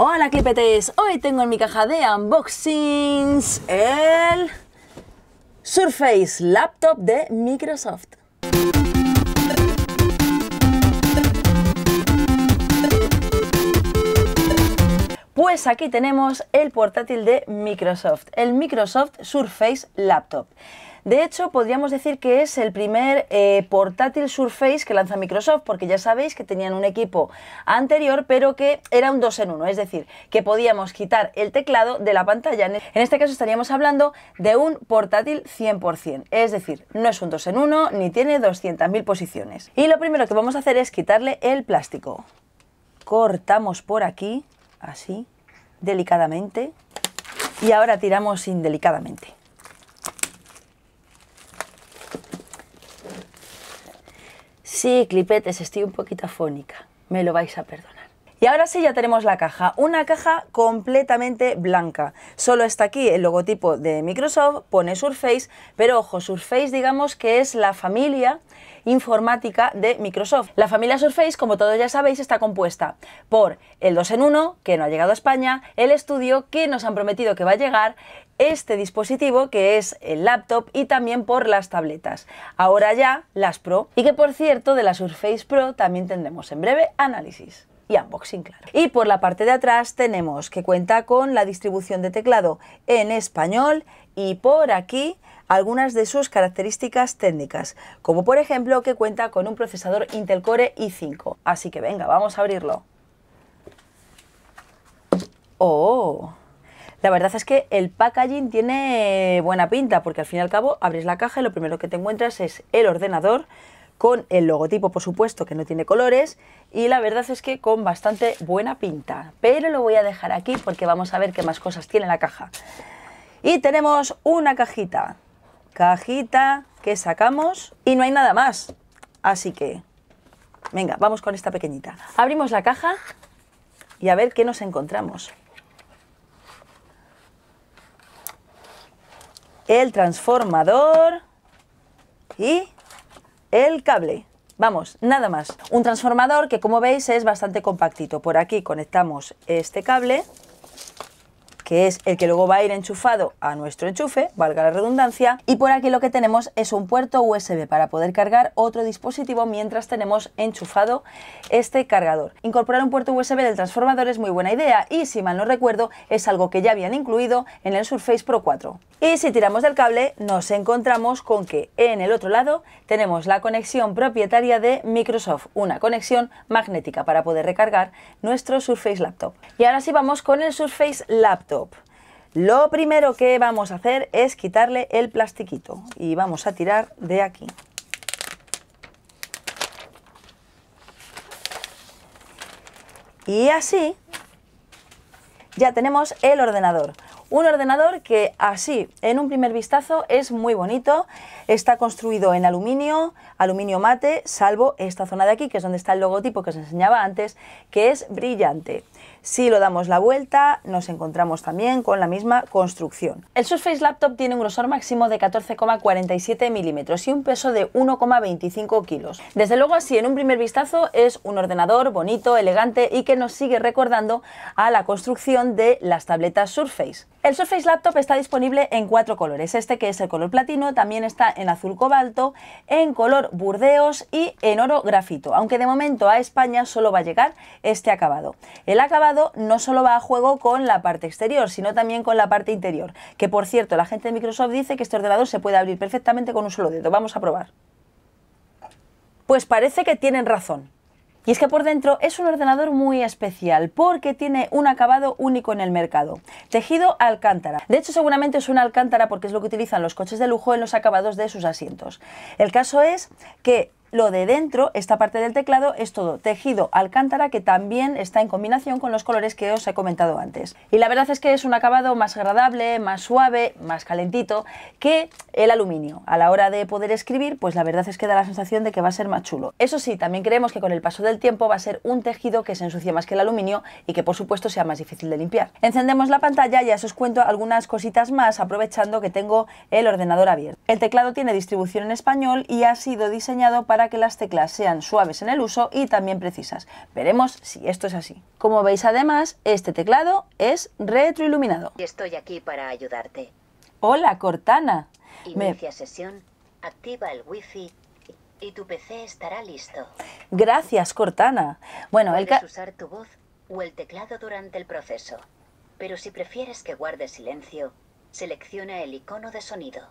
Hola clipetes, hoy tengo en mi caja de unboxings el Surface Laptop de Microsoft. Pues aquí tenemos el portátil de Microsoft, el Microsoft Surface Laptop. De hecho, podríamos decir que es el primer eh, portátil Surface que lanza Microsoft, porque ya sabéis que tenían un equipo anterior, pero que era un 2 en 1, es decir, que podíamos quitar el teclado de la pantalla. En este caso estaríamos hablando de un portátil 100%, es decir, no es un 2 en 1 ni tiene 200.000 posiciones. Y lo primero que vamos a hacer es quitarle el plástico. Cortamos por aquí, así, delicadamente, y ahora tiramos indelicadamente. Sí, clipetes, estoy un poquito afónica. Me lo vais a perdonar. Y ahora sí ya tenemos la caja, una caja completamente blanca. Solo está aquí el logotipo de Microsoft, pone Surface, pero ojo, Surface digamos que es la familia informática de Microsoft. La familia Surface, como todos ya sabéis, está compuesta por el 2 en 1, que no ha llegado a España, el estudio, que nos han prometido que va a llegar, este dispositivo que es el laptop y también por las tabletas. Ahora ya las Pro y que por cierto de la Surface Pro también tendremos en breve análisis y unboxing, claro. Y por la parte de atrás tenemos que cuenta con la distribución de teclado en español y por aquí algunas de sus características técnicas, como por ejemplo que cuenta con un procesador Intel Core i5. Así que venga, vamos a abrirlo. ¡Oh! La verdad es que el packaging tiene buena pinta, porque al fin y al cabo abres la caja y lo primero que te encuentras es el ordenador, con el logotipo, por supuesto, que no tiene colores, y la verdad es que con bastante buena pinta. Pero lo voy a dejar aquí porque vamos a ver qué más cosas tiene la caja. Y tenemos una cajita, cajita que sacamos y no hay nada más. Así que, venga, vamos con esta pequeñita. Abrimos la caja y a ver qué nos encontramos. El transformador y el cable. Vamos, nada más. Un transformador que como veis es bastante compactito. Por aquí conectamos este cable que es el que luego va a ir enchufado a nuestro enchufe, valga la redundancia, y por aquí lo que tenemos es un puerto USB para poder cargar otro dispositivo mientras tenemos enchufado este cargador. Incorporar un puerto USB del transformador es muy buena idea y si mal no recuerdo es algo que ya habían incluido en el Surface Pro 4. Y si tiramos del cable nos encontramos con que en el otro lado tenemos la conexión propietaria de Microsoft, una conexión magnética para poder recargar nuestro Surface Laptop. Y ahora sí vamos con el Surface Laptop. Lo primero que vamos a hacer es quitarle el plastiquito y vamos a tirar de aquí. Y así ya tenemos el ordenador. Un ordenador que así, en un primer vistazo, es muy bonito. Está construido en aluminio, aluminio mate, salvo esta zona de aquí, que es donde está el logotipo que os enseñaba antes, que es brillante. Si lo damos la vuelta, nos encontramos también con la misma construcción. El Surface Laptop tiene un grosor máximo de 14,47 milímetros y un peso de 1,25 kilos. Desde luego, así en un primer vistazo, es un ordenador bonito, elegante y que nos sigue recordando a la construcción de las tabletas Surface. El Surface Laptop está disponible en cuatro colores. Este que es el color platino, también está en azul cobalto, en color burdeos y en oro grafito, aunque de momento a España solo va a llegar este acabado. El acabado no solo va a juego con la parte exterior, sino también con la parte interior, que por cierto la gente de Microsoft dice que este ordenador se puede abrir perfectamente con un solo dedo. Vamos a probar. Pues parece que tienen razón. Y es que por dentro es un ordenador muy especial porque tiene un acabado único en el mercado. Tejido alcántara. De hecho seguramente es una alcántara porque es lo que utilizan los coches de lujo en los acabados de sus asientos. El caso es que lo de dentro, esta parte del teclado, es todo tejido alcántara que también está en combinación con los colores que os he comentado antes. Y la verdad es que es un acabado más agradable, más suave, más calentito que el aluminio. A la hora de poder escribir, pues la verdad es que da la sensación de que va a ser más chulo. Eso sí, también creemos que con el paso del tiempo va a ser un tejido que se ensucie más que el aluminio y que por supuesto sea más difícil de limpiar. Encendemos la pantalla y ya os cuento algunas cositas más aprovechando que tengo el ordenador abierto. El teclado tiene distribución en español y ha sido diseñado para para que las teclas sean suaves en el uso y también precisas. Veremos si esto es así. Como veis además, este teclado es retroiluminado. Estoy aquí para ayudarte. Hola Cortana. Inicia sesión, activa el wifi y tu PC estará listo. Gracias Cortana. Bueno, Puedes el ca... usar tu voz o el teclado durante el proceso. Pero si prefieres que guarde silencio, selecciona el icono de sonido.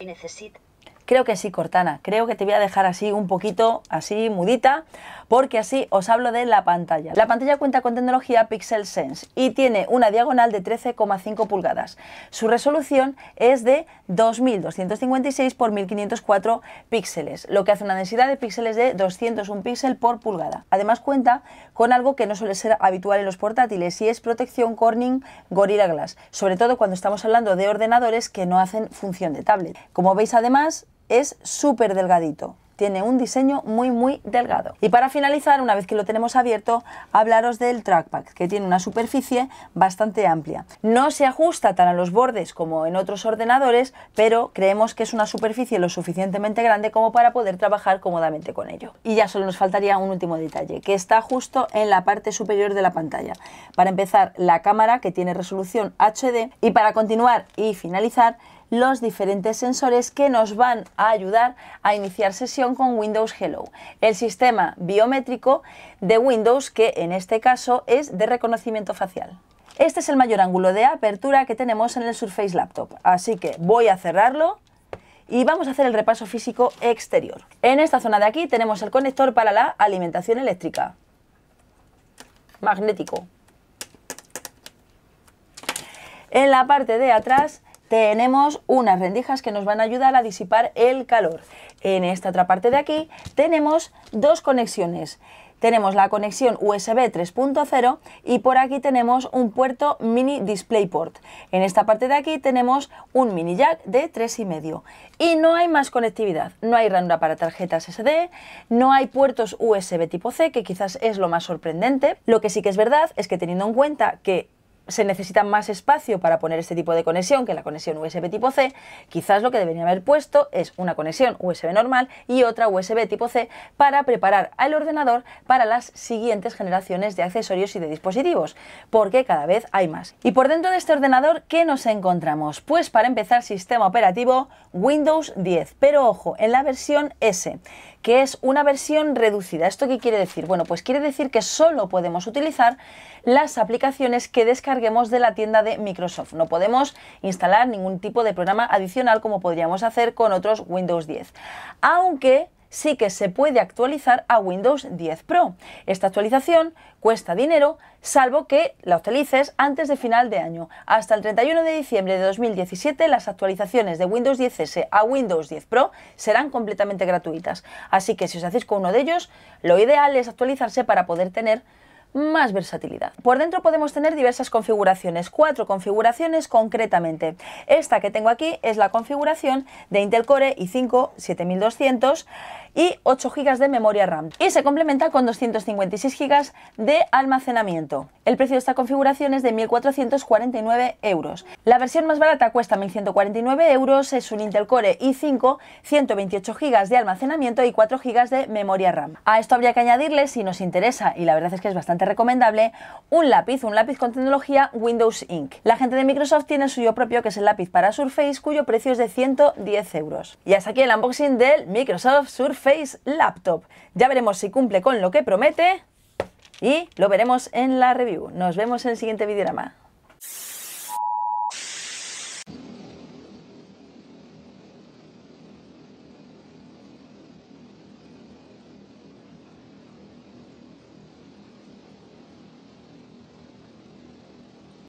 necesitas Creo que sí, Cortana. Creo que te voy a dejar así un poquito, así mudita, porque así os hablo de la pantalla. La pantalla cuenta con tecnología Pixel Sense y tiene una diagonal de 13,5 pulgadas. Su resolución es de 2256 por 1504 píxeles, lo que hace una densidad de píxeles de 201 píxel por pulgada. Además cuenta con algo que no suele ser habitual en los portátiles y es protección Corning Gorilla Glass, sobre todo cuando estamos hablando de ordenadores que no hacen función de tablet. Como veis además, es súper delgadito. Tiene un diseño muy muy delgado. Y para finalizar, una vez que lo tenemos abierto, hablaros del trackpad, que tiene una superficie bastante amplia. No se ajusta tan a los bordes como en otros ordenadores, pero creemos que es una superficie lo suficientemente grande como para poder trabajar cómodamente con ello. Y ya solo nos faltaría un último detalle, que está justo en la parte superior de la pantalla. Para empezar, la cámara, que tiene resolución HD, y para continuar y finalizar, los diferentes sensores que nos van a ayudar a iniciar sesión con Windows Hello, el sistema biométrico de Windows que en este caso es de reconocimiento facial. Este es el mayor ángulo de apertura que tenemos en el Surface Laptop, así que voy a cerrarlo y vamos a hacer el repaso físico exterior. En esta zona de aquí tenemos el conector para la alimentación eléctrica, magnético. En la parte de atrás tenemos unas rendijas que nos van a ayudar a disipar el calor. En esta otra parte de aquí tenemos dos conexiones. Tenemos la conexión USB 3.0 y por aquí tenemos un puerto mini DisplayPort. En esta parte de aquí tenemos un mini jack de 3,5. Y no hay más conectividad, no hay ranura para tarjetas SD, no hay puertos USB tipo C, que quizás es lo más sorprendente. Lo que sí que es verdad es que teniendo en cuenta que se necesita más espacio para poner este tipo de conexión que la conexión USB tipo C, quizás lo que debería haber puesto es una conexión USB normal y otra USB tipo C para preparar al ordenador para las siguientes generaciones de accesorios y de dispositivos, porque cada vez hay más. Y por dentro de este ordenador, ¿qué nos encontramos? Pues para empezar, sistema operativo Windows 10, pero ojo, en la versión S que es una versión reducida. ¿Esto qué quiere decir? Bueno, pues quiere decir que solo podemos utilizar las aplicaciones que descarguemos de la tienda de Microsoft. No podemos instalar ningún tipo de programa adicional como podríamos hacer con otros Windows 10. Aunque sí que se puede actualizar a Windows 10 Pro. Esta actualización cuesta dinero, salvo que la utilices antes de final de año. Hasta el 31 de diciembre de 2017, las actualizaciones de Windows 10S a Windows 10 Pro serán completamente gratuitas. Así que si os hacéis con uno de ellos, lo ideal es actualizarse para poder tener más versatilidad. Por dentro podemos tener diversas configuraciones, cuatro configuraciones concretamente. Esta que tengo aquí es la configuración de Intel Core i5 7200 y 8 GB de memoria RAM. Y se complementa con 256 GB de almacenamiento. El precio de esta configuración es de 1.449 euros. La versión más barata cuesta 1.149 euros, es un Intel Core i5, 128 GB de almacenamiento y 4 GB de memoria RAM. A esto habría que añadirle, si nos interesa, y la verdad es que es bastante recomendable, un lápiz, un lápiz con tecnología Windows Ink. La gente de Microsoft tiene suyo propio, que es el lápiz para Surface, cuyo precio es de 110 euros. Y hasta aquí el unboxing del Microsoft Surface. Face Laptop. Ya veremos si cumple con lo que promete y lo veremos en la review. Nos vemos en el siguiente videorama.